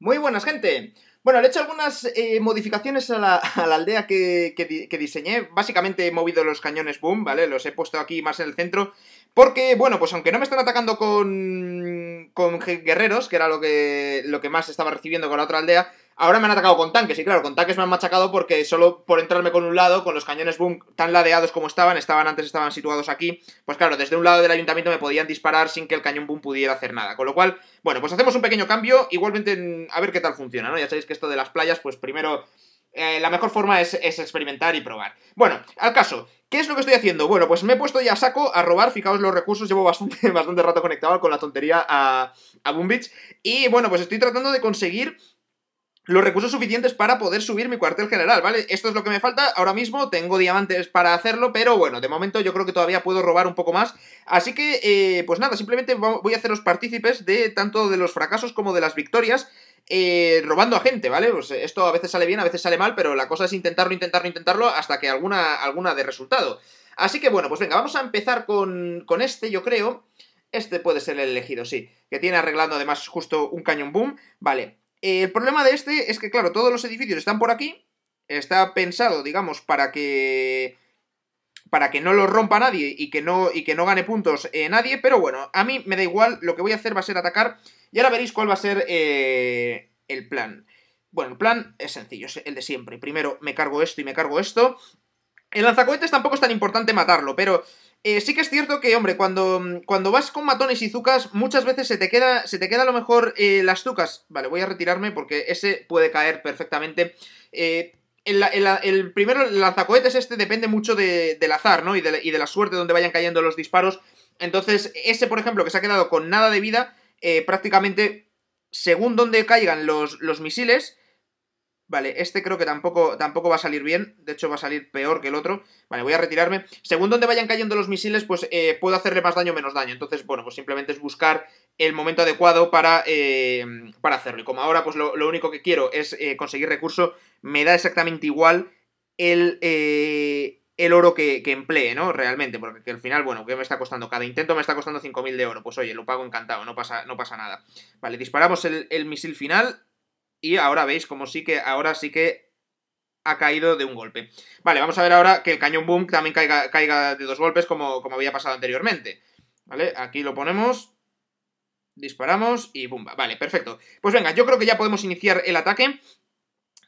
Muy buenas, gente. Bueno, le he hecho algunas eh, modificaciones a la, aldea que, diseñé. Básicamente he movido los cañones boom, ¿vale? Los he puesto aquí más en el centro. Porque, bueno, pues aunque no me están atacando con, con guerreros, que era lo que, lo que más estaba recibiendo con la otra aldea, Ahora me han atacado con tanques, y claro, con tanques me han machacado porque solo por entrarme con un lado, con los cañones boom tan ladeados como estaban, estaban antes, estaban situados aquí, pues claro, desde un lado del ayuntamiento me podían disparar sin que el cañón boom pudiera hacer nada. Con lo cual, bueno, pues hacemos un pequeño cambio, igualmente a ver qué tal funciona, ¿no? Ya sabéis que esto de las playas, pues primero... Eh, la mejor forma es, experimentar y probar. Bueno, al caso, ¿Qué es lo que estoy haciendo? Bueno, pues me he puesto ya saco a robar, fijaos los recursos, llevo bastante, bastante rato conectado con la tontería a, a Boom Beach, Y bueno, pues estoy tratando de conseguir los recursos suficientes para poder subir mi cuartel general, ¿vale? Esto es lo que me falta, ahora mismo tengo diamantes para hacerlo, pero bueno, de momento yo creo que todavía puedo robar un poco más, así que, eh, pues nada, simplemente voy a haceros partícipes de tanto de los fracasos como de las victorias, eh, robando a gente, ¿vale? Pues eh, esto a veces sale bien, a veces sale mal, pero la cosa es intentarlo, intentarlo, intentarlo hasta que alguna, alguna de resultado. Así que bueno, pues venga, vamos a empezar con, con este, yo creo... Este puede ser el elegido, sí. Que tiene arreglando además justo un cañón boom. Vale, eh, el problema de este es que, claro, todos los edificios están por aquí. Está pensado, digamos, para que para que no lo rompa nadie y que no, y que no gane puntos eh, nadie, pero bueno, a mí me da igual, lo que voy a hacer va a ser atacar y ahora veréis cuál va a ser eh, el plan. Bueno, el plan es sencillo, es el de siempre. Primero me cargo esto y me cargo esto. El lanzacohetes tampoco es tan importante matarlo, pero eh, sí que es cierto que, hombre, cuando, cuando vas con matones y zucas, muchas veces se te queda, se te queda a lo mejor eh, las zucas. Vale, voy a retirarme porque ese puede caer perfectamente. Eh, el, primero, el lanzacohetes este depende mucho del azar, ¿no? Y de, la suerte donde vayan cayendo los disparos. Entonces, ese, por ejemplo, que se ha quedado con nada de vida, prácticamente según donde caigan los, los misiles, Vale, este creo que tampoco, tampoco va a salir bien. De hecho, va a salir peor que el otro. Vale, voy a retirarme. Según donde vayan cayendo los misiles, pues eh, puedo hacerle más daño o menos daño. Entonces, bueno, pues simplemente es buscar el momento adecuado para, eh, para hacerlo. Y como ahora, pues lo, único que quiero es eh, conseguir recurso, me da exactamente igual el, el oro que, emplee, ¿no? Realmente, porque al final, bueno, ¿qué me está costando? Cada intento me está costando 5.000 de oro. Pues oye, lo pago encantado, no pasa, no pasa nada. Vale, disparamos el, el misil final y ahora veis como sí que, ahora sí que ha caído de un golpe. Vale, vamos a ver ahora que el cañón boom también caiga, caiga de dos golpes como, como había pasado anteriormente. Vale, aquí lo ponemos, disparamos y bumba. Vale, perfecto. Pues venga, yo creo que ya podemos iniciar el ataque.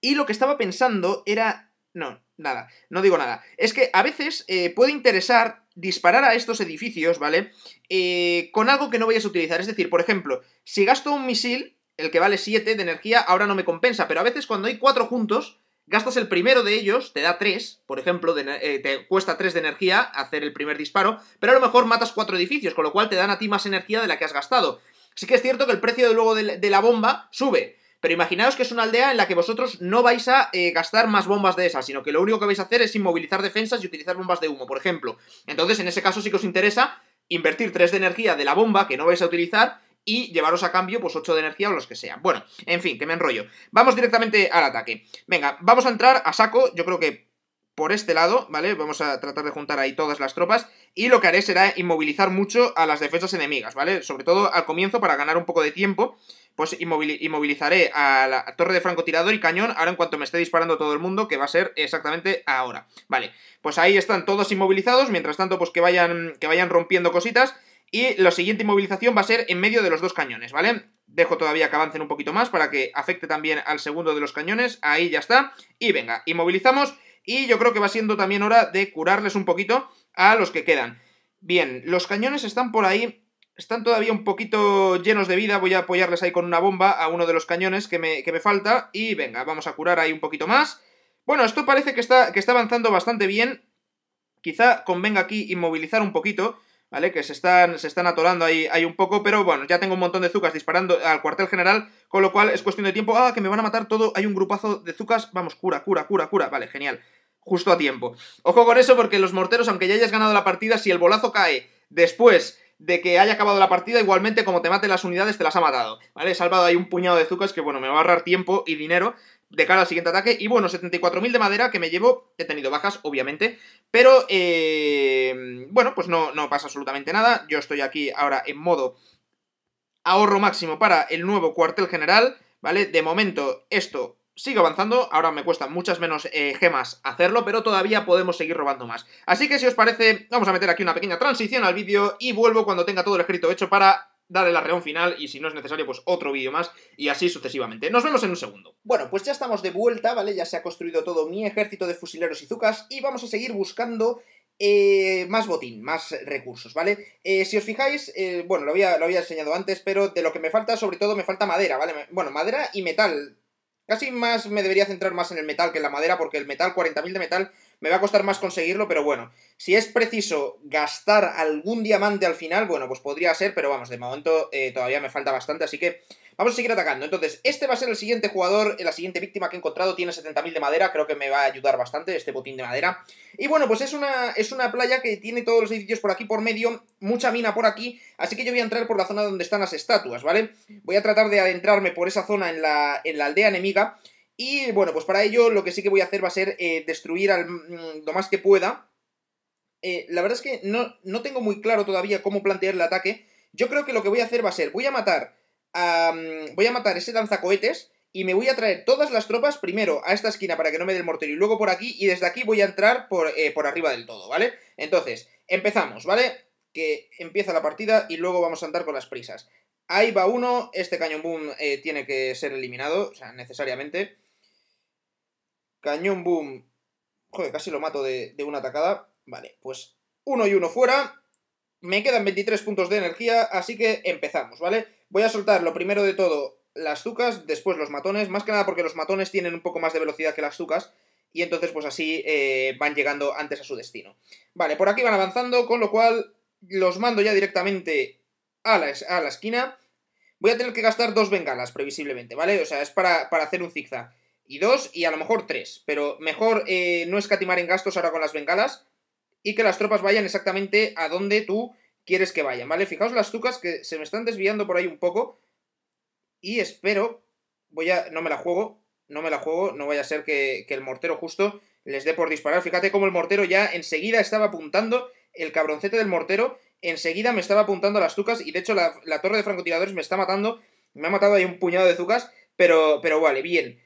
Y lo que estaba pensando era... No, nada, no digo nada. Es que a veces eh, puede interesar disparar a estos edificios, ¿vale? Eh, con algo que no vayas a utilizar. Es decir, por ejemplo, si gasto un misil, el que vale 7 de energía ahora no me compensa, pero a veces cuando hay 4 juntos, gastas el primero de ellos, te da 3, por ejemplo, eh, te cuesta 3 de energía hacer el primer disparo, pero a lo mejor matas 4 edificios, con lo cual te dan a ti más energía de la que has gastado. Sí que es cierto que el precio de luego de, la bomba sube, pero imaginaos que es una aldea en la que vosotros no vais a eh, gastar más bombas de esas, sino que lo único que vais a hacer es inmovilizar defensas y utilizar bombas de humo, por ejemplo. Entonces, en ese caso sí que os interesa invertir 3 de energía de la bomba que no vais a utilizar y llevaros a cambio pues 8 de energía o los que sean. Bueno, en fin, que me enrollo. Vamos directamente al ataque. Venga, vamos a entrar a saco, yo creo que por este lado, ¿vale? Vamos a tratar de juntar ahí todas las tropas y lo que haré será inmovilizar mucho a las defensas enemigas, ¿vale? Sobre todo al comienzo para ganar un poco de tiempo, pues inmovilizaré a la torre de francotirador y cañón ahora en cuanto me esté disparando todo el mundo, que va a ser exactamente ahora, ¿vale? Pues ahí están todos inmovilizados, mientras tanto pues que vayan, que vayan rompiendo cositas y la siguiente inmovilización va a ser en medio de los dos cañones, ¿vale? Dejo todavía que avancen un poquito más para que afecte también al segundo de los cañones. Ahí ya está. Y venga, inmovilizamos. Y yo creo que va siendo también hora de curarles un poquito a los que quedan. Bien, los cañones están por ahí. Están todavía un poquito llenos de vida. Voy a apoyarles ahí con una bomba a uno de los cañones que me, falta. Y venga, vamos a curar ahí un poquito más. Bueno, esto parece que está, que está avanzando bastante bien. Quizá convenga aquí inmovilizar un poquito ¿vale? Que se están, se están atorando ahí, un poco, pero bueno, ya tengo un montón de Zucas disparando al cuartel general, con lo cual es cuestión de tiempo. ¡Ah, que me van a matar todo! Hay un grupazo de Zucas. Vamos, cura, cura, cura, cura. Vale, genial. Justo a tiempo. Ojo con eso porque los morteros, aunque ya hayas ganado la partida, si el bolazo cae después de que haya acabado la partida, igualmente como te mate las unidades te las ha matado, ¿vale? He salvado ahí un puñado de Zucas que, bueno, me va a ahorrar tiempo y dinero, de cara al siguiente ataque. Y bueno, 74.000 de madera que me llevo. He tenido bajas, obviamente. Pero, eh, bueno, pues no, no pasa absolutamente nada. Yo estoy aquí ahora en modo ahorro máximo para el nuevo cuartel general. ¿Vale? De momento esto sigue avanzando, ahora me cuesta muchas menos eh, gemas hacerlo, pero todavía podemos seguir robando más. Así que si os parece, vamos a meter aquí una pequeña transición al vídeo y vuelvo cuando tenga todo el escrito hecho para Dale la reunión final y si no es necesario, pues otro vídeo más y así sucesivamente. Nos vemos en un segundo. Bueno, pues ya estamos de vuelta, ¿vale? Ya se ha construido todo mi ejército de fusileros y zucas y vamos a seguir buscando eh, más botín, más recursos, ¿vale? Eh, si os fijáis, eh, bueno, lo había, lo había enseñado antes, pero de lo que me falta, sobre todo, me falta madera, ¿vale? Bueno, madera y metal. Casi más me debería centrar más en el metal que en la madera, porque el metal, 40.000 de metal, me va a costar más conseguirlo, pero bueno. Si es preciso gastar algún diamante al final, bueno, pues podría ser, pero vamos, de momento eh, todavía me falta bastante, así que vamos a seguir atacando. Entonces, este va a ser el siguiente jugador, eh, la siguiente víctima que he encontrado, tiene 70.000 de madera, creo que me va a ayudar bastante este botín de madera. Y bueno, pues es una, es una playa que tiene todos los edificios por aquí por medio, mucha mina por aquí, así que yo voy a entrar por la zona donde están las estatuas, ¿vale? Voy a tratar de adentrarme por esa zona en la, en la aldea enemiga y bueno, pues para ello lo que sí que voy a hacer va a ser eh, destruir al, mm, lo más que pueda. Eh, la verdad es que no, tengo muy claro todavía cómo plantear el ataque. Yo creo que lo que voy a hacer va a ser, voy a matar mm, voy a matar ese danzacohetes y me voy a traer todas las tropas primero a esta esquina para que no me dé el mortero y luego por aquí y desde aquí voy a entrar por, eh, por arriba del todo, ¿vale? Entonces, empezamos, ¿vale? Que empieza la partida y luego vamos a andar con las prisas. Ahí va uno, este cañón boom tiene que ser eliminado, o sea, necesariamente. Cañón boom. Joder, casi lo mato de, una atacada. Vale, pues uno y uno fuera. Me quedan 23 puntos de energía, así que empezamos, ¿vale? Voy a soltar lo primero de todo las zucas, después los matones, más que nada porque los matones tienen un poco más de velocidad que las zucas, y entonces pues así eh, van llegando antes a su destino. Vale, por aquí van avanzando, con lo cual los mando ya directamente a la, a la esquina. Voy a tener que gastar dos bengalas, previsiblemente, ¿vale? O sea, es para, para hacer un zigzag y dos y a lo mejor tres, pero mejor eh, no escatimar en gastos ahora con las bengalas y que las tropas vayan exactamente a donde tú quieres que vayan, ¿vale? Fijaos las tucas que se me están desviando por ahí un poco y espero, voy a, no me la juego, no me la juego, no vaya a ser que, el mortero justo les dé por disparar, fíjate cómo el mortero ya enseguida estaba apuntando, el cabroncete del mortero enseguida me estaba apuntando a las tucas y de hecho la, torre de francotiradores me está matando, me ha matado ahí un puñado de zucas, pero, pero vale, bien.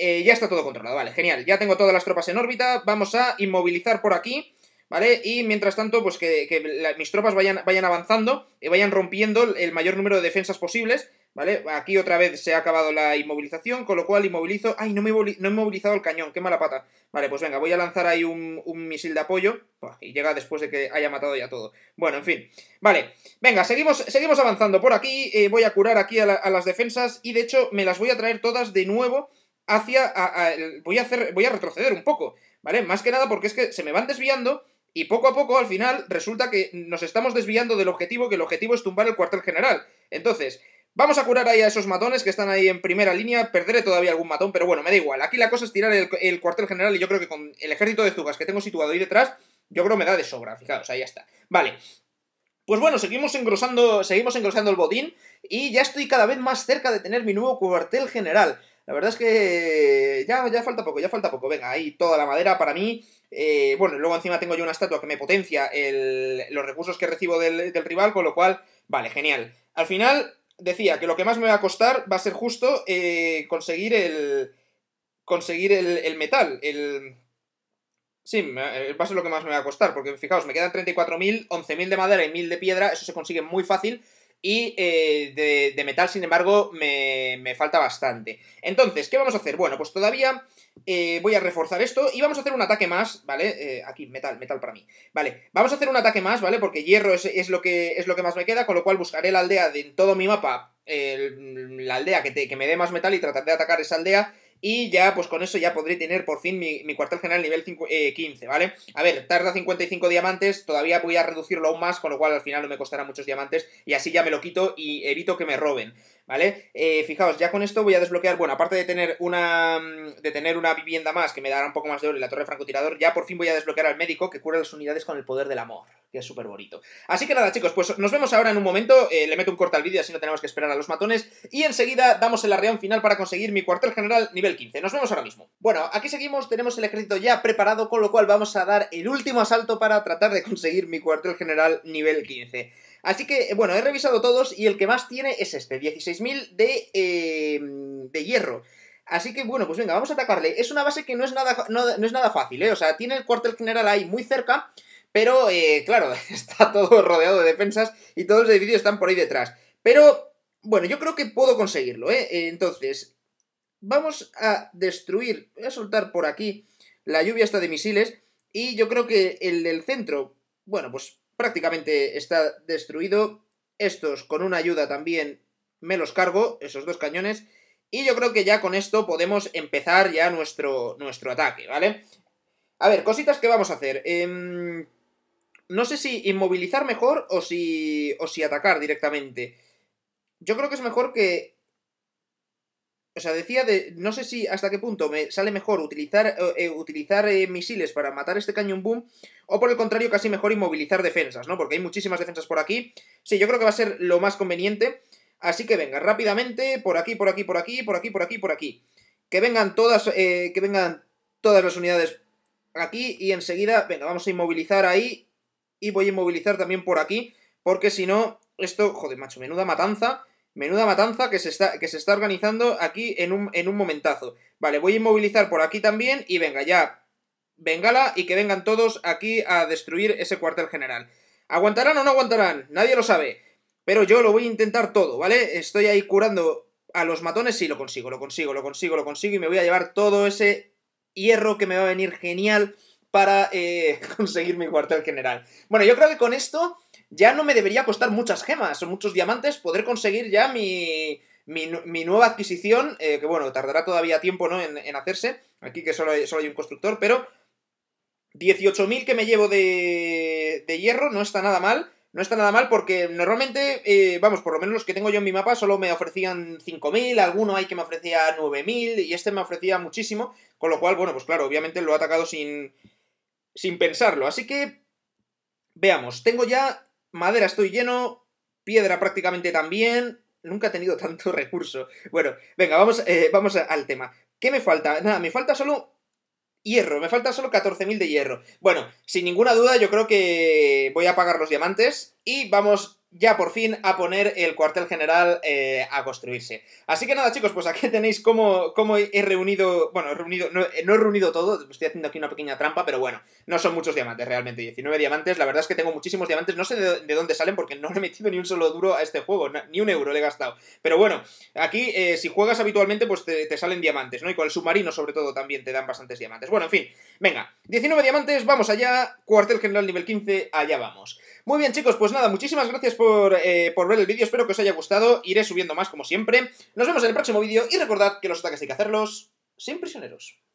Eh, ya está todo controlado, vale, genial. Ya tengo todas las tropas en órbita, vamos a inmovilizar por aquí, ¿vale? Y mientras tanto, pues que, mis tropas vayan, vayan avanzando y vayan rompiendo el mayor número de defensas posibles, ¿vale? Aquí otra vez se ha acabado la inmovilización, con lo cual inmovilizo... ¡Ay, no, no he movilizado el cañón! ¡Qué mala pata! Vale, pues venga, voy a lanzar ahí un, misil de apoyo y llega después de que haya matado ya todo. Bueno, en fin. Vale, venga, seguimos, seguimos avanzando por aquí. Eh, voy a curar aquí a las defensas y de hecho me las voy a traer todas de nuevo hacia... voy, a retroceder un poco, ¿vale? Más que nada porque es que se me van desviando y poco a poco, al final, resulta que nos estamos desviando del objetivo, que el objetivo es tumbar el cuartel general. Entonces, vamos a curar ahí a esos matones que están ahí en primera línea. Perderé todavía algún matón, pero bueno, me da igual. Aquí la cosa es tirar el, cuartel general y yo creo que con el ejército de Zugas que tengo situado ahí detrás, yo creo me da de sobra. Fijaos, ahí está. Vale. Pues bueno, seguimos engrosando, seguimos engrosando el bodín y ya estoy cada vez más cerca de tener mi nuevo cuartel general. La verdad es que ya, ya falta poco, ya falta poco. Venga, ahí toda la madera para mí. Eh, bueno, luego encima tengo yo una estatua que me potencia los recursos que recibo del, rival, con lo cual, vale, genial. Al final, decía que lo que más me va a costar va a ser justo eh, conseguir el... conseguir el, metal, el... Sí, eh, va a ser lo que más me va a costar, porque fijaos, me quedan 34.000, 11.000 de madera y 1.000 de piedra, eso se consigue muy fácil, y eh, de, metal, sin embargo, me, falta bastante. Entonces, ¿qué vamos a hacer? Bueno, pues todavía eh, voy a reforzar esto y vamos a hacer un ataque más, ¿vale? Eh, aquí, metal, metal para mí. Vale, vamos a hacer un ataque más, ¿vale? Porque hierro es, lo, que, es lo que más me queda, con lo cual buscaré la aldea de, en todo mi mapa, la aldea que, que me dé más metal y trataré de atacar esa aldea y ya pues con eso ya podré tener por fin mi, cuartel general nivel 15, eh, ¿vale? A ver, tarda 55 diamantes, todavía voy a reducirlo aún más, con lo cual al final no me costará muchos diamantes y así ya me lo quito y evito que me roben. ¿vale? Eh, fijaos, ya con esto voy a desbloquear, bueno, aparte de tener una mm, de tener una vivienda más que me dará un poco más de oro y la torre francotirador, ya por fin voy a desbloquear al médico que cura las unidades con el poder del amor, que es súper bonito. Así que nada, chicos, pues nos vemos ahora en un momento, eh, le meto un corte al vídeo así no tenemos que esperar a los matones, y enseguida damos el arreón final para conseguir mi cuartel general nivel 15. Nos vemos ahora mismo. Bueno, aquí seguimos, tenemos el ejército ya preparado, con lo cual vamos a dar el último asalto para tratar de conseguir mi cuartel general nivel 15. Así que, eh, bueno, he revisado todos y el que más tiene es este, 16.000 de, eh, de hierro. Así que, bueno, pues venga, vamos a atacarle. Es una base que no es nada, no, es nada fácil, ¿eh? O sea, tiene el cuartel general ahí muy cerca, pero, eh, claro, está todo rodeado de defensas y todos los edificios están por ahí detrás. Pero, bueno, yo creo que puedo conseguirlo, ¿eh? Entonces, vamos a destruir, voy a soltar por aquí la lluvia esta de misiles y yo creo que el del centro, bueno, pues prácticamente está destruido. Estos con una ayuda también me los cargo, esos dos cañones. Y yo creo que ya con esto podemos empezar ya nuestro, nuestro ataque, ¿vale? A ver, cositas que vamos a hacer. Em, no sé si inmovilizar mejor o si, o si atacar directamente. Yo creo que es mejor que o sea, decía de. No sé si hasta qué punto me sale mejor utilizar, eh, eh, utilizar eh, misiles para matar este cañón boom. O por el contrario, casi mejor inmovilizar defensas, ¿no? Porque hay muchísimas defensas por aquí. Sí, yo creo que va a ser lo más conveniente. Así que venga, rápidamente, por aquí, por aquí, por aquí, por aquí, por aquí, por aquí. Que vengan todas, que vengan todas las unidades aquí y enseguida, venga, vamos a inmovilizar ahí y voy a inmovilizar también por aquí, porque si no, esto, joder, macho, menuda matanza. Menuda matanza que se está, que se está organizando aquí en un, en un momentazo. Vale, voy a inmovilizar por aquí también y venga, ya. Bengala y que vengan todos aquí a destruir ese cuartel general. ¿Aguantarán o no aguantarán? Nadie lo sabe. Pero yo lo voy a intentar todo, ¿vale? Estoy ahí curando a los matones. y lo consigo, lo consigo, lo consigo, lo consigo. Y me voy a llevar todo ese hierro que me va a venir genial para eh, conseguir mi cuartel general. Bueno, yo creo que con esto ya no me debería costar muchas gemas o muchos diamantes poder conseguir ya mi, mi, nueva adquisición, eh, que bueno, tardará todavía tiempo ¿no? en, hacerse, aquí que solo hay, un constructor, pero 18.000 que me llevo de, de hierro no está nada mal. No está nada mal porque normalmente, eh, vamos, por lo menos los que tengo yo en mi mapa solo me ofrecían 5.000, alguno hay que me ofrecía 9.000 y este me ofrecía muchísimo, con lo cual, bueno, pues claro, obviamente lo he atacado sin, sin pensarlo. Así que, veamos, tengo ya Madera estoy lleno, piedra prácticamente también. Nunca he tenido tanto recurso. Bueno, venga, vamos, eh, vamos al tema. ¿Qué me falta? Nada, me falta solo hierro. Me falta solo 14.000 de hierro. Bueno, sin ninguna duda yo creo que voy a pagar los diamantes y vamos ya por fin a poner el cuartel general eh, a construirse. Así que nada, chicos, pues aquí tenéis cómo, cómo he reunido. Bueno, he reunido. No, he reunido todo, estoy haciendo aquí una pequeña trampa, pero bueno, no son muchos diamantes realmente. 19 diamantes, la verdad es que tengo muchísimos diamantes. No sé de, dónde salen porque no le he metido ni un solo duro a este juego, ni un euro le he gastado. Pero bueno, aquí eh, si juegas habitualmente, pues te, te, salen diamantes, ¿no? Y con el submarino, sobre todo, también te dan bastantes diamantes. Bueno, en fin, venga, 19 diamantes, vamos allá, cuartel general nivel 15, allá vamos. Muy bien, chicos, pues nada, muchísimas gracias eh, por, ver el vídeo. Espero que os haya gustado. Iré subiendo más, como siempre. Nos vemos en el próximo vídeo y recordad que los ataques hay que hacerlos sin prisioneros.